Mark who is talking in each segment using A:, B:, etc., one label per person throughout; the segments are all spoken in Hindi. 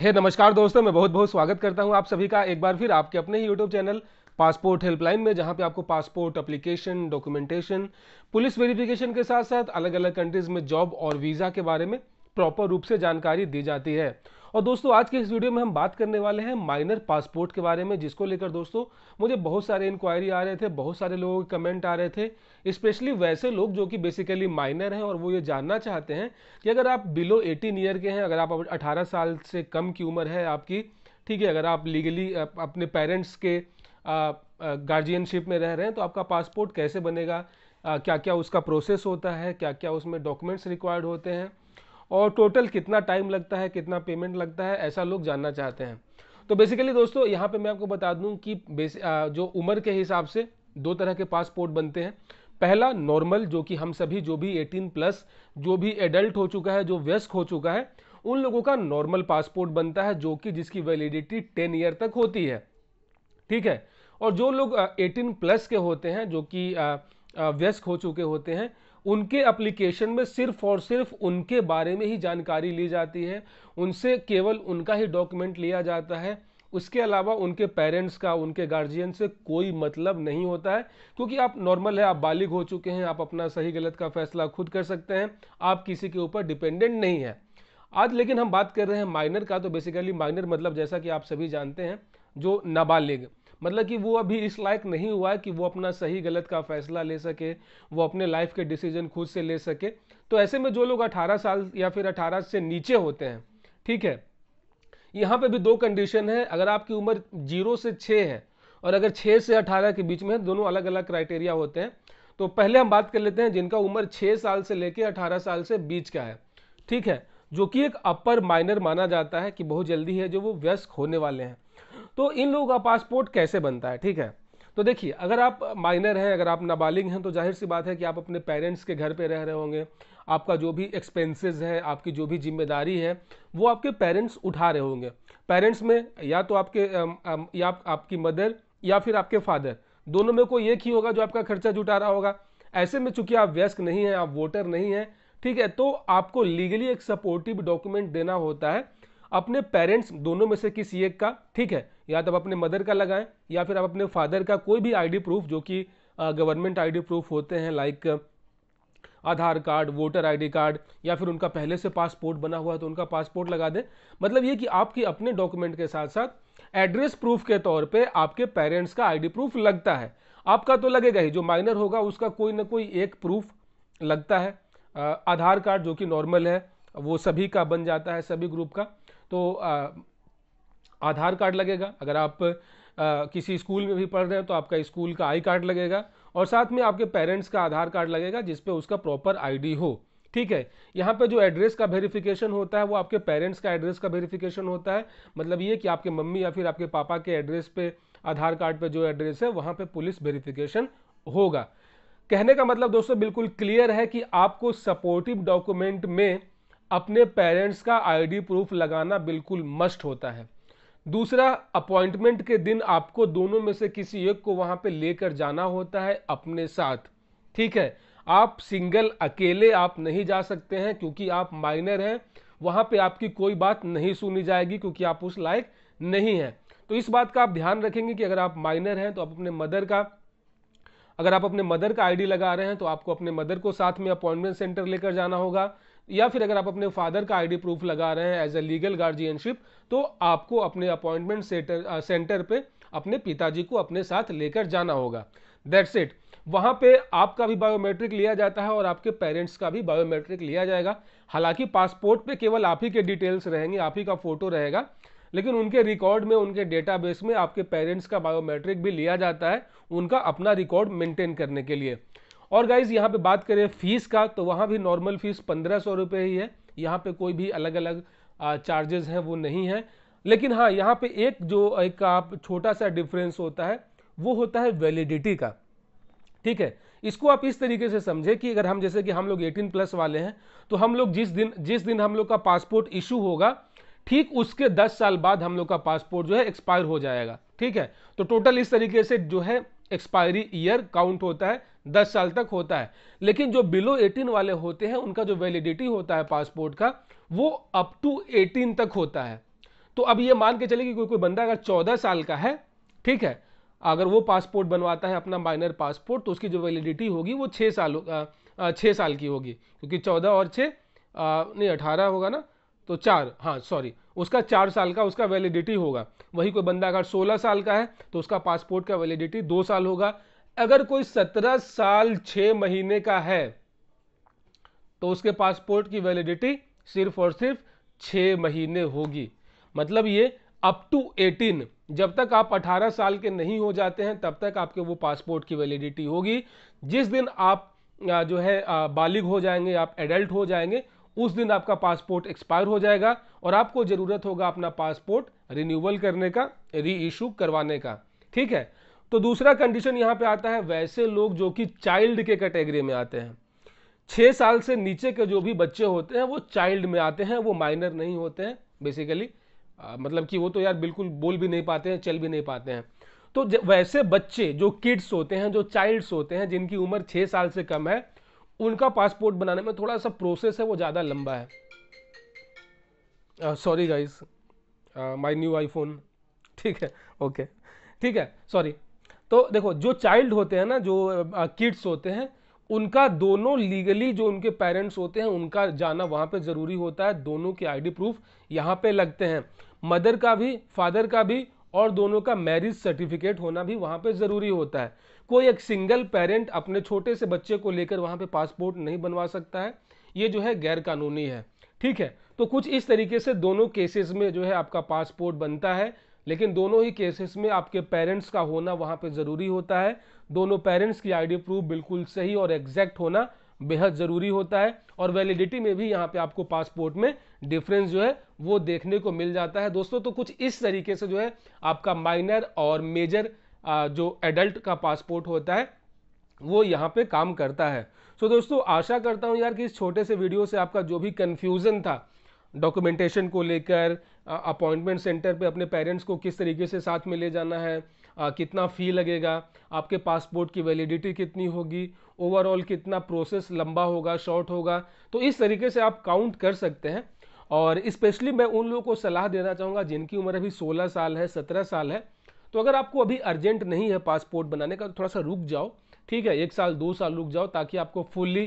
A: हे hey, नमस्कार दोस्तों मैं बहुत बहुत स्वागत करता हूं आप सभी का एक बार फिर आपके अपने ही यूट्यूब चैनल पासपोर्ट हेल्पलाइन में जहां पे आपको passport application documentation police verification के साथ साथ अलग अलग कंट्रीज में जॉब और वीज़ा के बारे में प्रॉपर रूप से जानकारी दी जाती है और दोस्तों आज के इस वीडियो में हम बात करने वाले हैं माइनर पासपोर्ट के बारे में जिसको लेकर दोस्तों मुझे बहुत सारे इंक्वायरी आ रहे थे बहुत सारे लोगों के कमेंट आ रहे थे स्पेशली वैसे लोग जो कि बेसिकली माइनर हैं और वो ये जानना चाहते हैं कि अगर आप बिलो एटीन ईयर के हैं अगर आप अठारह साल से कम की उम्र है आपकी ठीक है अगर आप लीगली अपने पेरेंट्स के गार्जियनशिप में रह रहे हैं तो आपका पासपोर्ट कैसे बनेगा आ, क्या क्या उसका प्रोसेस होता है क्या क्या उसमें डॉक्यूमेंट्स रिक्वायर्ड होते हैं और टोटल कितना टाइम लगता है कितना पेमेंट लगता है ऐसा लोग जानना चाहते हैं तो बेसिकली दोस्तों यहाँ पे मैं आपको बता दूँ कि जो उम्र के हिसाब से दो तरह के पासपोर्ट बनते हैं पहला नॉर्मल जो कि हम सभी जो भी 18 प्लस जो भी एडल्ट हो चुका है जो व्यस्क हो चुका है उन लोगों का नॉर्मल पासपोर्ट बनता है जो कि जिसकी वैलिडिटी 10 ईयर तक होती है ठीक है और जो लोग 18 प्लस के होते हैं जो कि व्यस्क हो चुके होते हैं उनके एप्लीकेशन में सिर्फ और सिर्फ उनके बारे में ही जानकारी ली जाती है उनसे केवल उनका ही डॉक्यूमेंट लिया जाता है उसके अलावा उनके पेरेंट्स का उनके गार्जियन से कोई मतलब नहीं होता है क्योंकि आप नॉर्मल है आप बालिग हो चुके हैं आप अपना सही गलत का फैसला खुद कर सकते हैं आप किसी के ऊपर डिपेंडेंट नहीं है आज लेकिन हम बात कर रहे हैं माइनर का तो बेसिकली माइनर मतलब जैसा कि आप सभी जानते हैं जो नाबालिग मतलब कि वो अभी इस लायक नहीं हुआ है कि वो अपना सही गलत का फैसला ले सके वो अपने लाइफ के डिसीजन खुद से ले सके तो ऐसे में जो लोग अठारह साल या फिर अठारह से नीचे होते हैं ठीक है यहाँ पे भी दो कंडीशन है अगर आपकी उम्र जीरो से छः है और अगर छः से अठारह के बीच में दोनों अलग अलग क्राइटेरिया होते हैं तो पहले हम बात कर लेते हैं जिनका उम्र छः साल से लेकर अठारह साल से बीच का है ठीक है जो कि एक अपर माइनर माना जाता है कि बहुत जल्दी है जो वो व्यस्क होने वाले हैं तो इन लोगों का पासपोर्ट कैसे बनता है ठीक है तो देखिए अगर आप माइनर हैं अगर आप नाबालिग हैं तो जाहिर सी बात है कि आप अपने पेरेंट्स के घर पे रह रहे होंगे आपका जो भी एक्सपेंसेस है आपकी जो भी जिम्मेदारी है वो आपके पेरेंट्स उठा रहे होंगे पेरेंट्स में या तो आपके या आपकी मदर या फिर आपके फादर दोनों में कोई एक ही होगा जो आपका खर्चा जुटा रहा होगा ऐसे में चूंकि आप व्यस्क नहीं हैं आप वोटर नहीं हैं ठीक है तो आपको लीगली एक सपोर्टिव डॉक्यूमेंट देना होता है अपने पेरेंट्स दोनों में से किसी एक का ठीक है या तो आप अपने मदर का लगाएं या फिर आप अपने फादर का कोई भी आईडी प्रूफ जो कि गवर्नमेंट आईडी प्रूफ होते हैं like Aadhaar card voter ID card या फिर उनका पहले से पासपोर्ट बना हुआ है तो उनका पासपोर्ट लगा दें मतलब ये कि आपके अपने डॉक्यूमेंट के साथ साथ एड्रेस प्रूफ के तौर पे आपके पेरेंट्स का आईडी प्रूफ लगता है आपका तो लगेगा ही जो माइनर होगा उसका कोई ना कोई एक प्रूफ लगता है आधार कार्ड जो कि नॉर्मल है वो सभी का बन जाता है सभी ग्रुप का तो आधार कार्ड लगेगा अगर आप आ, किसी स्कूल में भी पढ़ रहे हैं तो आपका स्कूल का आई कार्ड लगेगा और साथ में आपके पेरेंट्स का आधार कार्ड लगेगा जिस पे उसका प्रॉपर आईडी हो ठीक है यहाँ पे जो एड्रेस का वेरिफिकेशन होता है वो आपके पेरेंट्स का एड्रेस का वेरिफिकेशन होता है मतलब ये कि आपके मम्मी या फिर आपके पापा के एड्रेस पे आधार कार्ड पे जो एड्रेस है वहाँ पे पुलिस वेरिफिकेशन होगा कहने का मतलब दोस्तों बिल्कुल क्लियर है कि आपको सपोर्टिव डॉक्यूमेंट में अपने पेरेंट्स का आईडी प्रूफ लगाना बिल्कुल मस्ट होता है दूसरा अपॉइंटमेंट के दिन आपको दोनों में से किसी एक को वहां पे लेकर जाना होता है अपने साथ ठीक है आप सिंगल अकेले आप नहीं जा सकते हैं क्योंकि आप माइनर हैं वहां पे आपकी कोई बात नहीं सुनी जाएगी क्योंकि आप उस लायक नहीं हैं तो इस बात का आप ध्यान रखेंगे कि अगर आप माइनर हैं तो आप अपने मदर का अगर आप अपने मदर का आईडी लगा रहे हैं तो आपको अपने मदर को साथ में अपॉइंटमेंट सेंटर लेकर जाना होगा या फिर अगर आप अपने फादर का आईडी प्रूफ लगा रहे हैं एज ए लीगल गार्जियनशिप तो आपको अपने अपॉइंटमेंट सेंटर uh, पे अपने पिताजी को अपने साथ लेकर जाना होगा दैट्स इट वहाँ पे आपका भी बायोमेट्रिक लिया जाता है और आपके पेरेंट्स का भी बायोमेट्रिक लिया जाएगा हालांकि पासपोर्ट पे केवल आप ही के डिटेल्स रहेंगे आप ही का फ़ोटो रहेगा लेकिन उनके रिकॉर्ड में उनके डेटाबेस में आपके पेरेंट्स का बायोमेट्रिक भी लिया जाता है उनका अपना रिकॉर्ड मेंटेन करने के लिए और गाइज यहाँ पे बात करें फीस का तो वहाँ भी नॉर्मल फीस पंद्रह सौ रुपये ही है यहाँ पे कोई भी अलग अलग चार्जेस हैं वो नहीं है लेकिन हाँ यहाँ पे एक जो एक आप छोटा सा डिफरेंस होता है वो होता है वैलिडिटी का ठीक है इसको आप इस तरीके से समझे कि अगर हम जैसे कि हम लोग 18 प्लस वाले हैं तो हम लोग जिस दिन जिस दिन हम लोग का पासपोर्ट इशू होगा ठीक उसके 10 साल बाद हम लोग का पासपोर्ट जो है एक्सपायर हो जाएगा ठीक है तो टोटल इस तरीके से जो है एक्सपायरी ईयर काउंट होता है दस साल तक होता है लेकिन जो बिलो एटीन वाले होते हैं उनका जो वैलिडिटी होता है पासपोर्ट का वो अप टू एटीन तक होता है तो अब ये मान के चले कि कोई कोई बंदा अगर चौदह साल का है ठीक है अगर वो पासपोर्ट बनवाता है अपना माइनर पासपोर्ट तो उसकी जो वैलिडिटी होगी वो छः साल छः साल की होगी क्योंकि चौदह और छः नहीं अठारह होगा ना तो चार हाँ सॉरी उसका चार साल का उसका वैलिडिटी होगा वही कोई बंदा अगर सोलह साल का है तो उसका पासपोर्ट का वैलिडिटी दो साल होगा अगर कोई सत्रह साल छः महीने का है तो उसके पासपोर्ट की वैलिडिटी सिर्फ और सिर्फ छ महीने होगी मतलब ये अप टू एटीन जब तक आप 18 साल के नहीं हो जाते हैं तब तक आपके वो पासपोर्ट की वैलिडिटी होगी जिस दिन आप जो है बालिग हो जाएंगे आप एडल्ट हो जाएंगे उस दिन आपका पासपोर्ट एक्सपायर हो जाएगा और आपको ज़रूरत होगा अपना पासपोर्ट रिन्यूअल करने का री इशू करवाने का ठीक है तो दूसरा कंडीशन यहां पे आता है वैसे लोग जो कि चाइल्ड के कैटेगरी में आते हैं छह साल से नीचे के जो भी बच्चे होते हैं वो चाइल्ड में आते हैं वो माइनर नहीं होते हैं बेसिकली आ, मतलब कि वो तो यार बिल्कुल बोल भी नहीं पाते हैं चल भी नहीं पाते हैं तो वैसे बच्चे जो किड्स होते हैं जो चाइल्ड्स होते हैं जिनकी उम्र छह साल से कम है उनका पासपोर्ट बनाने में थोड़ा सा प्रोसेस है वो ज़्यादा लंबा है sorry guys my new iPhone ठीक है ओके ठीक है सॉरी तो देखो जो चाइल्ड होते हैं ना जो किड्स uh, होते हैं उनका दोनों लीगली जो उनके पेरेंट्स होते हैं उनका जाना वहाँ पे ज़रूरी होता है दोनों के आईडी प्रूफ यहाँ पे लगते हैं मदर का भी फादर का भी और दोनों का मैरिज सर्टिफिकेट होना भी वहाँ पे ज़रूरी होता है कोई एक सिंगल पेरेंट अपने छोटे से बच्चे को लेकर वहाँ पे पासपोर्ट नहीं बनवा सकता है ये जो है गैर कानूनी है ठीक है तो कुछ इस तरीके से दोनों केसेस में जो है आपका पासपोर्ट बनता है लेकिन दोनों ही केसेस में आपके पेरेंट्स का होना वहाँ पे ज़रूरी होता है दोनों पेरेंट्स की आईडी प्रूफ बिल्कुल सही और एग्जैक्ट होना बेहद ज़रूरी होता है और वैलिडिटी में भी यहाँ पे आपको पासपोर्ट में डिफरेंस जो है वो देखने को मिल जाता है दोस्तों तो कुछ इस तरीके से जो है आपका माइनर और मेजर जो एडल्ट का पासपोर्ट होता है वो यहाँ पे काम करता है सो so, दोस्तों आशा करता हूँ यार कि इस छोटे से वीडियो से आपका जो भी कन्फ्यूज़न था डॉक्यूमेंटेशन को लेकर अपॉइंटमेंट सेंटर पे अपने पेरेंट्स को किस तरीके से साथ में ले जाना है आ, कितना फ़ी लगेगा आपके पासपोर्ट की वैलिडिटी कितनी होगी ओवरऑल कितना प्रोसेस लंबा होगा शॉर्ट होगा तो इस तरीके से आप काउंट कर सकते हैं और स्पेशली मैं उन लोगों को सलाह देना चाहूँगा जिनकी उम्र अभी 16 साल है 17 साल है तो अगर आपको अभी अर्जेंट नहीं है पासपोर्ट बनाने का तो थोड़ा सा रुक जाओ ठीक है एक साल दो साल रुक जाओ ताकि आपको फुल्ली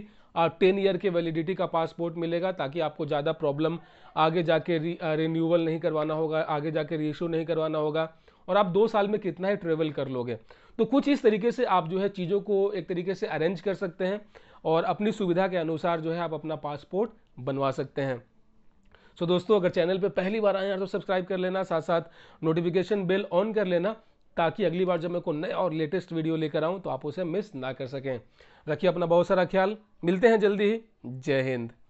A: टेन ईयर के वैलिडिटी का पासपोर्ट मिलेगा ताकि आपको ज़्यादा प्रॉब्लम आगे जाके रिन्यूअल नहीं करवाना होगा आगे जाके रीइशू नहीं करवाना होगा और आप दो साल में कितना ही ट्रेवल कर लोगे तो कुछ इस तरीके से आप जो है चीज़ों को एक तरीके से अरेंज कर सकते हैं और अपनी सुविधा के अनुसार जो है आप अपना पासपोर्ट बनवा सकते हैं सो दोस्तों अगर चैनल पर पहली बार आए हैं तो सब्सक्राइब कर लेना साथ साथ नोटिफिकेशन बिल ऑन कर लेना ताकि अगली बार जब मैं कोई नए और लेटेस्ट वीडियो लेकर आऊँ तो आप उसे मिस ना कर सकें रखिए अपना बहुत सारा ख्याल मिलते हैं जल्दी ही जय हिंद